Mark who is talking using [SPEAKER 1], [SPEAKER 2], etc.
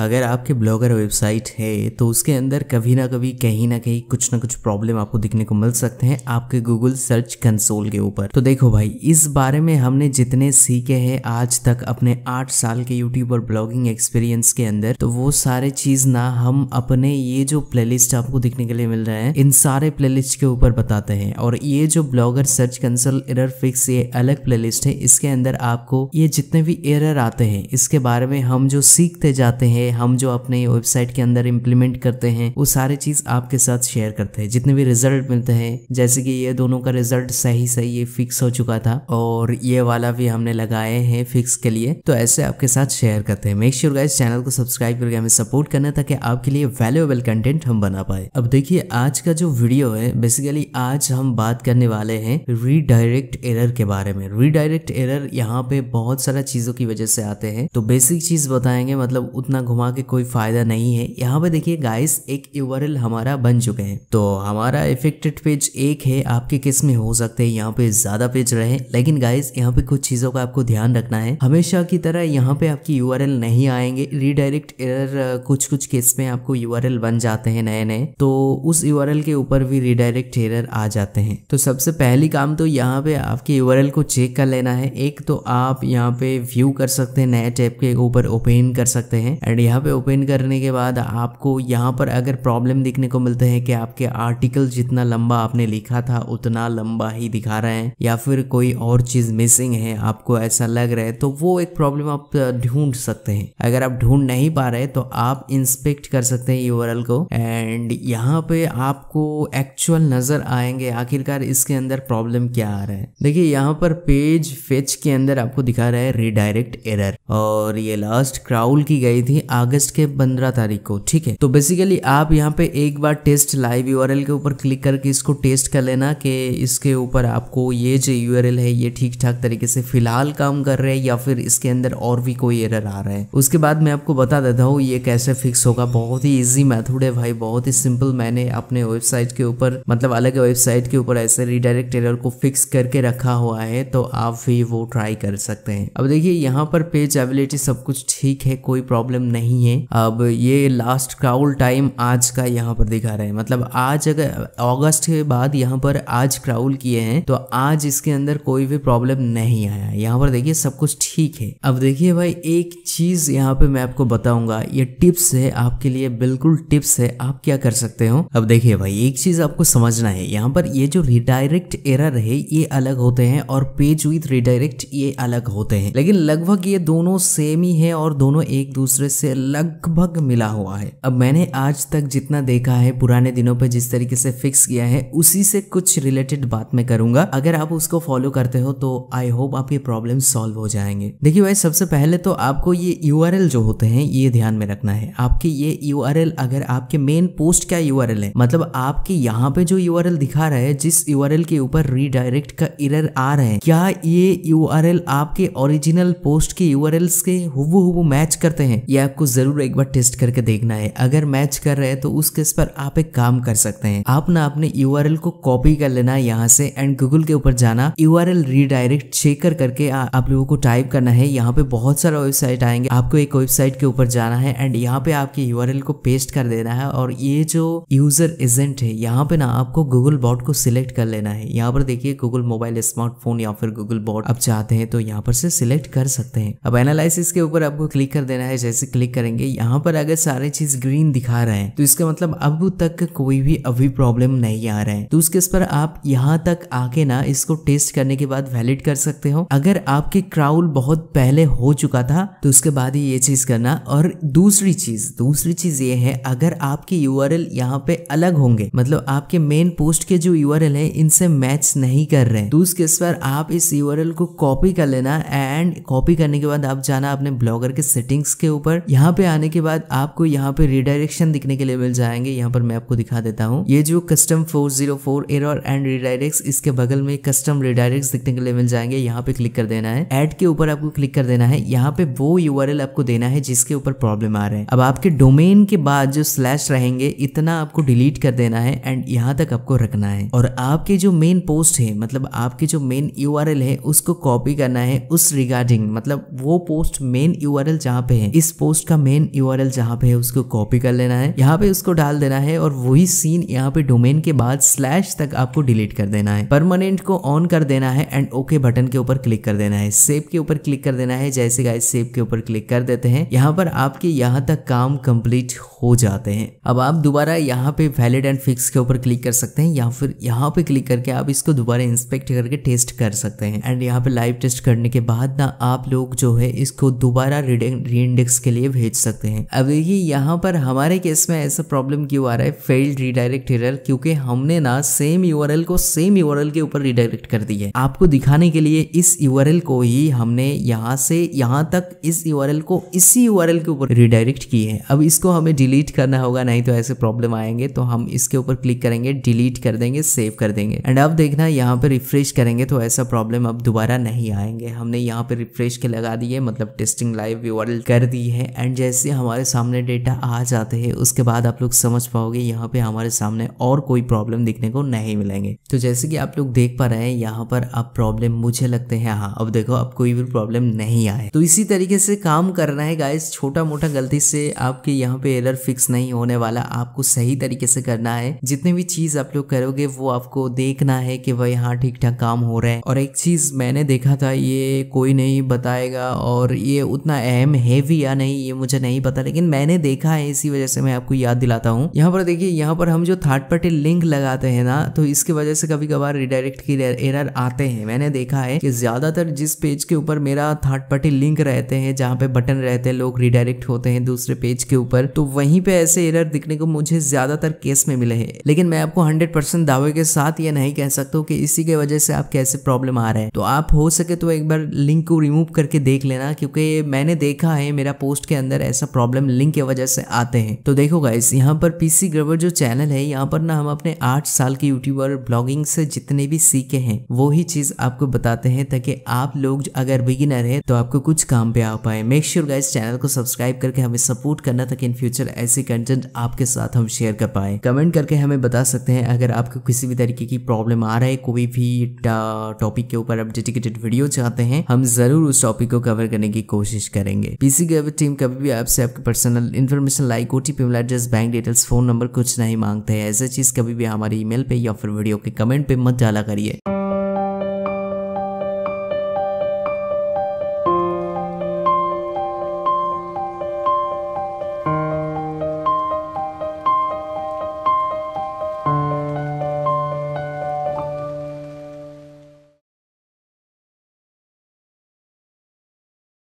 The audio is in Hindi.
[SPEAKER 1] अगर आपके ब्लॉगर वेबसाइट है तो उसके अंदर कभी ना कभी कहीं ना कहीं कुछ ना कुछ प्रॉब्लम आपको दिखने को मिल सकते हैं आपके गूगल सर्च कंसोल के ऊपर तो देखो भाई इस बारे में हमने जितने सीखे हैं आज तक अपने आठ साल के यूट्यूब और ब्लॉगिंग एक्सपीरियंस के अंदर तो वो सारे चीज ना हम अपने ये जो प्ले आपको दिखने के लिए मिल रहे हैं इन सारे प्ले के ऊपर बताते हैं और ये जो blogger search console error fix ये अलग प्ले है इसके अंदर आपको ये जितने भी एरर आते हैं इसके बारे में हम जो सीखते जाते हैं हम जो अपने वेबसाइट के अंदर इम्प्लीमेंट करते हैं वो सारे चीज़ आपके साथ शेयर करते हैं जितने भी रिजल्ट मिलते हैं जैसे कि ये दोनों का रिजल्ट सही सही ये फिक्स हो चुका था और ये वाला भी हमने लगाए हैं फिक्स के लिए तो ऐसे आपके साथ शेयर करते हैं मेक श्योर गाइस चैनल को सब्सक्राइब करके हमें सपोर्ट करना ताकि आपके लिए वैल्यूएबल कंटेंट हम बना पाए अब देखिए आज का जो वीडियो है बेसिकली आज हम बात करने वाले हैं रीडायरेक्ट एरर के बारे में रीडायरेक्ट एरर यहाँ पे बहुत सारा चीजों की वजह से आते हैं तो बेसिक चीज बताएंगे मतलब उतना घुमा के कोई फायदा नहीं है यहाँ पे देखिए गाइस एक यूवरल हमारा बन चुके हैं तो हमारा इफेक्टेड पेज एक है आपके किस में हो सकते हैं यहाँ पे ज्यादा पेज रहे लेकिन गाइस यहाँ पे कुछ चीजों का आपको ध्यान रखना है हमेशा की तरह यहाँ पे आपकी यू नहीं आएंगे रिडायरेक्ट एरर कुछ कुछ केस में आपको यू बन जाते हैं नए नए तो उस यू के ऊपर भी रिडायरेक्ट एरर आ जाते हैं तो सबसे पहली काम तो यहाँ पे आपके यू को चेक कर लेना है एक तो आप यहाँ पे व्यू कर सकते हैं नए टैब के ऊपर ओपन कर सकते हैं एंड एंड यहाँ पे ओपन करने के बाद आपको यहाँ पर अगर प्रॉब्लम देखने को मिलते हैं कि आपके आर्टिकल जितना लंबा आपने लिखा था उतना लंबा ही दिखा रहे हैं या फिर कोई और चीज़ मिसिंग है आपको ऐसा लग रहा है तो वो एक प्रॉब्लम आप ढूंढ सकते हैं अगर आप ढूंढ नहीं पा रहे तो आप इंस्पेक्ट कर सकते हैं यू को एंड यहाँ पे आपको एक्चुअल नज़र आएंगे आखिरकार इसके अंदर प्रॉब्लम क्या आ रहा है देखिए यहाँ पर पेज फेच के अंदर आपको दिखा रहा है रिडायरेक्ट एरर और ये लास्ट क्राउल की गई थी अगस्त के पंद्रह तारीख को ठीक है तो बेसिकली आप यहाँ पे एक बार टेस्ट लाइव यू के ऊपर क्लिक करके इसको टेस्ट कर लेना कि इसके ऊपर आपको ये जो यू है ये ठीक ठाक तरीके से फिलहाल काम कर रहे हैं या फिर इसके अंदर और भी कोई एरर आ रहा है उसके बाद मैं आपको बता देता हूँ ये कैसे फिक्स होगा बहुत ही ईजी मैथड है भाई बहुत ही सिंपल मैंने अपने वेबसाइट के ऊपर मतलब अलग वेबसाइट के ऊपर ऐसे रिडायरेक्ट एरर को फिक्स करके रखा हुआ है तो आप भी वो ट्राई कर सकते हैं अब देखिए यहाँ पर पेज एबिलिटी सब कुछ ठीक है कोई प्रॉब्लम नहीं नहीं है अब ये लास्ट क्राउल टाइम आज का यहाँ पर दिखा रहे हैं मतलब आज अगर अगस्त के बाद यहाँ पर आज क्राउल किए हैं तो आज इसके अंदर कोई भी प्रॉब्लम नहीं आया यहाँ पर देखिए सब कुछ ठीक है अब देखिए भाई एक चीज यहाँ पे मैं आपको बताऊंगा ये टिप्स है आपके लिए बिल्कुल टिप्स है आप क्या कर सकते हो अब देखिए भाई एक चीज आपको समझना है यहाँ पर ये जो रिडायरेक्ट एरर है ये अलग होते हैं और पेज विथ रिडायरेक्ट ये अलग होते हैं लेकिन लगभग ये दोनों सेम ही है और दोनों एक दूसरे से से लगभग मिला हुआ है अब मैंने आज तक जितना देखा है पुराने दिनों पर जिस तरीके से फिक्स किया है उसी से कुछ रिलेटेड बात मैं करूंगा अगर आप उसको फॉलो करते हो तो आई होप आप ये प्रॉब्लम सॉल्व हो जाएंगे देखिए भाई सबसे पहले तो आपको ये यू जो होते हैं ये ध्यान में रखना है आपकी ये यू अगर आपके मेन पोस्ट का यू है मतलब आपके यहाँ पे जो यू दिखा रहा है जिस यू के ऊपर रीडायरेक्ट का इरर आ रहे हैं क्या ये यू आपके ओरिजिनल पोस्ट के यू के हुबू हुबू मैच करते हैं या आपको जरूर एक बार टेस्ट करके देखना है अगर मैच कर रहे हैं तो उस केस पर आप एक काम कर सकते हैं आप ना अपने यू को कॉपी कर लेना यहाँ से एंड गूगल के ऊपर जाना यूआरएल रीडायरेक्ट कर करके आप लोगों को टाइप करना है यहाँ पे बहुत सारा वेबसाइट आएंगे आपको एक वेबसाइट के ऊपर जाना है एंड यहाँ पे आपके यू को पेस्ट कर देना है और ये जो यूजर एजेंट है यहाँ पे ना आपको गूगल बॉट को सिलेक्ट कर लेना है यहाँ पर देखिए गूगल मोबाइल स्मार्टफोन या फिर गूगल बॉट आप चाहते हैं तो यहाँ पर से सिलेक्ट कर सकते हैं अब एनालिस के ऊपर आपको क्लिक कर देना है जैसे क्लिक क्लिक करेंगे यहाँ पर अगर सारे चीज ग्रीन दिखा रहे हैं तो इसका मतलब अब तक कोई भी अभी प्रॉब्लम नहीं आ रहे हैं तो उसके पर आप यहाँ तक आके ना इसको टेस्ट करने के बाद वैलिड कर सकते हो अगर आपके क्राउल बहुत पहले हो चुका था तो उसके बाद ही ये चीज करना और दूसरी चीज दूसरी चीज ये है अगर आपके यू आर एल यहाँ पे अलग होंगे मतलब आपके मेन पोस्ट के जो यू आर एल है इनसे मैच नहीं कर रहे तो उसके पर आप इस यू आर एल को कॉपी कर लेना एंड कॉपी करने के बाद आप जाना अपने ब्लॉगर के सेटिंग्स के ऊपर यहाँ पे आने के बाद आपको यहाँ पे रिडायरेक्शन दिखने के लिए मिल जाएंगे यहाँ पर मैं आपको दिखा देता हूँ ये जो कस्टम 404 एरर एंड रिडायरेक्ट इसके बगल में कस्टम रिडायरेक्ट दिखने के लिए मिल जाएंगे यहाँ पे क्लिक कर देना है एड के ऊपर आपको क्लिक कर देना है यहाँ पे वो यू आपको देना है जिसके ऊपर प्रॉब्लम आ रहे हैं अब आपके डोमेन के बाद जो स्लैश रहेंगे इतना आपको डिलीट कर देना है एंड यहाँ तक आपको रखना है और आपके जो मेन पोस्ट है मतलब आपके जो मेन यू है उसको कॉपी करना है उस रिगार्डिंग मतलब वो पोस्ट मेन यू जहाँ पे है इस पोस्ट का मेन यू आर जहाँ पे है उसको कॉपी कर लेना है यहाँ पे उसको डाल देना है और वही सीन यहाँ पे डोमेन के बाद स्लैश तक आपको डिलीट कर देना है परमानेंट को ऑन कर देना है एंड ओके बटन के ऊपर क्लिक कर देना है सेव के ऊपर क्लिक कर देना है जैसे गाइस सेव के ऊपर क्लिक कर देते हैं यहाँ पर आपके यहाँ तक काम कम्प्लीट हो जाते हैं अब आप दोबारा यहाँ पे वैलिड एंड फिक्स के ऊपर क्लिक कर सकते हैं या फिर यहाँ पे क्लिक करके आप इसको दोबारा इंस्पेक्ट करके टेस्ट कर सकते हैं एंड यहाँ पे लाइव टेस्ट करने के बाद ना आप लोग जो है इसको दोबारा रीइंडेक्स के लिए लिए भेज सकते हैं अब देखिए यहाँ पर हमारे केस में ऐसा प्रॉब्लम क्यों आ रहा है फेल्ड रिडायरेक्ट एरर क्योंकि हमने ना सेम यू को सेम यू के ऊपर रिडायरेक्ट कर दी है आपको दिखाने के लिए इस यू को ही हमने यहाँ से यहाँ तक इस यू को इसी यू के ऊपर रिडायरेक्ट की है अब इसको हमें डिलीट करना होगा नहीं तो ऐसे प्रॉब्लम आएंगे तो हम इसके ऊपर क्लिक करेंगे डिलीट कर देंगे सेव कर देंगे एंड अब देखना यहाँ पर रिफ्रेश करेंगे तो ऐसा प्रॉब्लम अब दोबारा नहीं आएंगे हमने यहाँ पर रिफ्रेश के लगा दिए मतलब टेस्टिंग लाइव यू कर दी है एंड जैसे हमारे सामने डेटा आ जाते हैं उसके बाद आप लोग समझ पाओगे यहाँ पे हमारे सामने और कोई प्रॉब्लम दिखने को नहीं मिलेंगे तो जैसे कि आप लोग देख पा रहे हैं यहाँ पर अब प्रॉब्लम मुझे लगते हैं हाँ अब देखो अब कोई भी प्रॉब्लम नहीं आए तो इसी तरीके से काम करना है गाइस छोटा मोटा गलती से आपके यहाँ पे एरर फिक्स नहीं होने वाला आपको सही तरीके से करना है जितने भी चीज आप लोग करोगे वो आपको देखना है कि भाई हाँ ठीक ठाक काम हो रहा है और एक चीज मैंने देखा था ये कोई नहीं बताएगा और ये उतना अहम है भी या नहीं ये मुझे नहीं पता लेकिन मैंने देखा है इसी वजह से मैं आपको याद दिलाता हूँ यहाँ पर देखिए यहाँ पर हम जो थर्ड पार्टी लिंक लगाते हैं ना तो इसकी वजह से कभी कभार रिडायरेक्ट की एरर आते हैं मैंने देखा है कि ज्यादातर जिस पेज के ऊपर मेरा थर्ड पार्टी लिंक रहते हैं जहाँ पे बटन रहते हैं लोग रिडायरेक्ट होते हैं दूसरे पेज के ऊपर तो वहीं पे ऐसे एरर दिखने को मुझे ज्यादातर केस में मिले हैं लेकिन मैं आपको हंड्रेड परसेंट दावे के साथ ये नहीं कह सकता कि इसी के वजह से आप कैसे प्रॉब्लम आ रहे हैं तो आप हो सके तो एक बार लिंक को रिमूव करके देख लेना क्योंकि मैंने देखा है मेरा पोस्ट के अंदर ऐसा प्रॉब्लम लिंक की वजह से आते हैं तो देखो गाइस यहाँ पर पीसी ग्रवर जो चैनल है यहाँ पर ना हम अपने आठ साल के यूट्यूबर ब्लॉगिंग से जितने भी सीखे हैं वो ही चीज आपको बताते हैं ताकि आप लोग अगर बिगिनर है तो आपको कुछ काम पे आ पाए मेक श्योर गाइस चैनल को सब्सक्राइब करके हमें सपोर्ट करना ताकि इन फ्यूचर ऐसे कंटेंट आपके साथ हम शेयर कर पाए कमेंट करके हमें बता सकते हैं अगर आपको किसी भी तरीके की प्रॉब्लम आ रहा है कोई भी टॉपिक के ऊपर आप डेडिकेटेड वीडियो चाहते हैं हम जरूर उस टॉपिक को कवर करने की कोशिश करेंगे पीसी टीम का कभी भी आपसे आपकी personal information like O T P address bank details phone number कुछ नहीं मांगते हैं ऐसे चीज़ कभी भी हमारे ईमेल पे या फिर वीडियो के कमेंट पे मत डाला करिए